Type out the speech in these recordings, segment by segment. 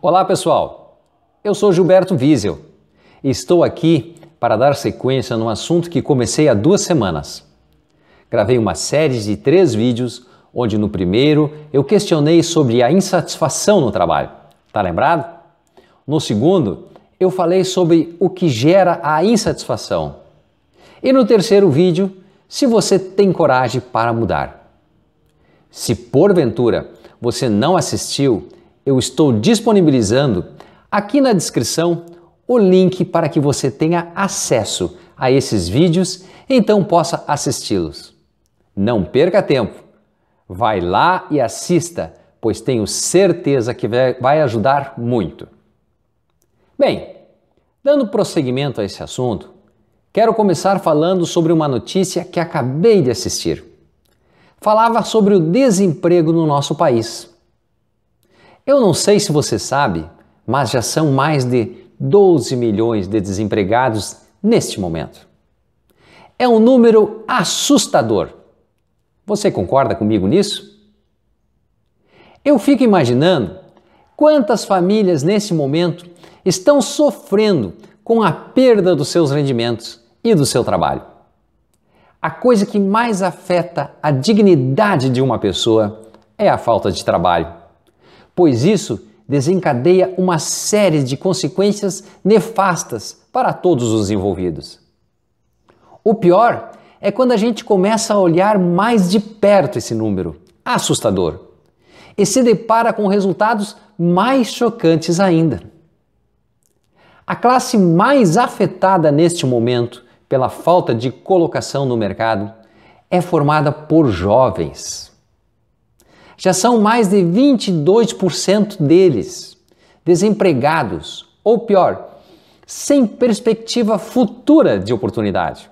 Olá pessoal, eu sou Gilberto Wiesel e estou aqui para dar sequência num assunto que comecei há duas semanas. Gravei uma série de três vídeos onde no primeiro eu questionei sobre a insatisfação no trabalho. Tá lembrado? No segundo, eu falei sobre o que gera a insatisfação. E no terceiro vídeo, se você tem coragem para mudar. Se porventura você não assistiu, eu estou disponibilizando aqui na descrição o link para que você tenha acesso a esses vídeos e então possa assisti-los. Não perca tempo. Vai lá e assista, pois tenho certeza que vai ajudar muito. Bem, dando prosseguimento a esse assunto, quero começar falando sobre uma notícia que acabei de assistir. Falava sobre o desemprego no nosso país. Eu não sei se você sabe, mas já são mais de 12 milhões de desempregados neste momento. É um número assustador. Você concorda comigo nisso? Eu fico imaginando quantas famílias nesse momento estão sofrendo com a perda dos seus rendimentos e do seu trabalho. A coisa que mais afeta a dignidade de uma pessoa é a falta de trabalho pois isso desencadeia uma série de consequências nefastas para todos os envolvidos. O pior é quando a gente começa a olhar mais de perto esse número, assustador, e se depara com resultados mais chocantes ainda. A classe mais afetada neste momento pela falta de colocação no mercado é formada por jovens já são mais de 22% deles desempregados, ou pior, sem perspectiva futura de oportunidade.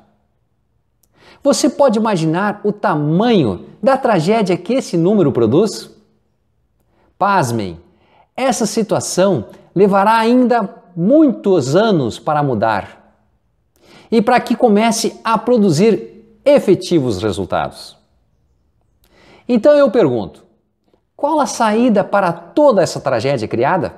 Você pode imaginar o tamanho da tragédia que esse número produz? Pasmem, essa situação levará ainda muitos anos para mudar e para que comece a produzir efetivos resultados. Então eu pergunto: qual a saída para toda essa tragédia criada?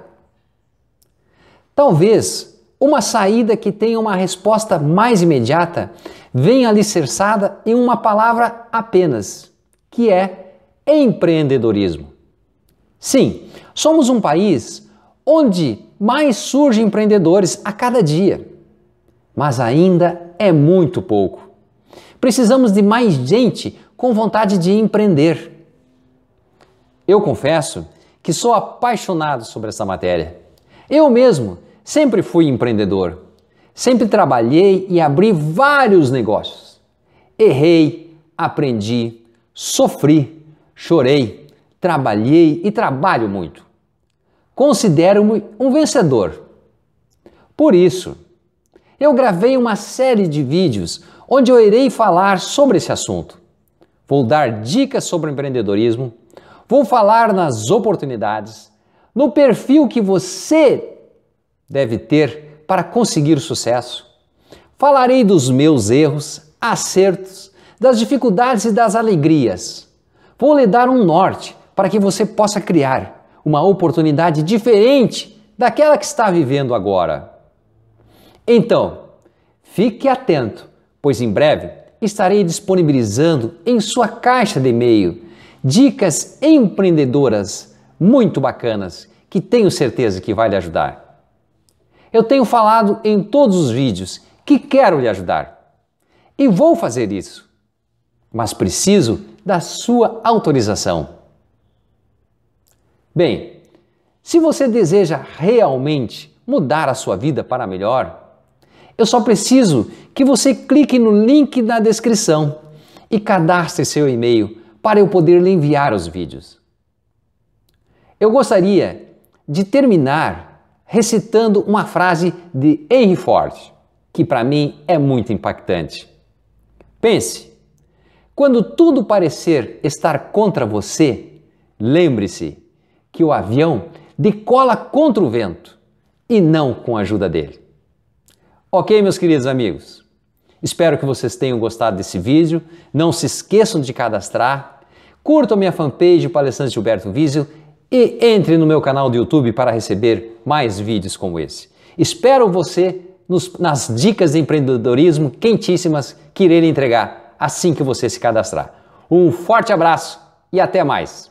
Talvez uma saída que tenha uma resposta mais imediata venha alicerçada em uma palavra apenas, que é empreendedorismo. Sim, somos um país onde mais surgem empreendedores a cada dia, mas ainda é muito pouco. Precisamos de mais gente com vontade de empreender eu confesso que sou apaixonado sobre essa matéria. Eu mesmo sempre fui empreendedor. Sempre trabalhei e abri vários negócios. Errei, aprendi, sofri, chorei, trabalhei e trabalho muito. Considero-me um vencedor. Por isso, eu gravei uma série de vídeos onde eu irei falar sobre esse assunto. Vou dar dicas sobre empreendedorismo Vou falar nas oportunidades, no perfil que você deve ter para conseguir sucesso. Falarei dos meus erros, acertos, das dificuldades e das alegrias. Vou lhe dar um norte para que você possa criar uma oportunidade diferente daquela que está vivendo agora. Então, fique atento, pois em breve estarei disponibilizando em sua caixa de e-mail dicas empreendedoras muito bacanas que tenho certeza que vai lhe ajudar. Eu tenho falado em todos os vídeos que quero lhe ajudar e vou fazer isso, mas preciso da sua autorização. Bem, se você deseja realmente mudar a sua vida para melhor, eu só preciso que você clique no link na descrição e cadastre seu e-mail para eu poder lhe enviar os vídeos. Eu gostaria de terminar recitando uma frase de Henry Ford, que para mim é muito impactante. Pense: quando tudo parecer estar contra você, lembre-se que o avião decola contra o vento e não com a ajuda dele. Ok, meus queridos amigos? Espero que vocês tenham gostado desse vídeo. Não se esqueçam de cadastrar curta a minha fanpage Palestrante Gilberto Vizio e entre no meu canal do YouTube para receber mais vídeos como esse. Espero você nos, nas dicas de empreendedorismo quentíssimas que irei entregar assim que você se cadastrar. Um forte abraço e até mais!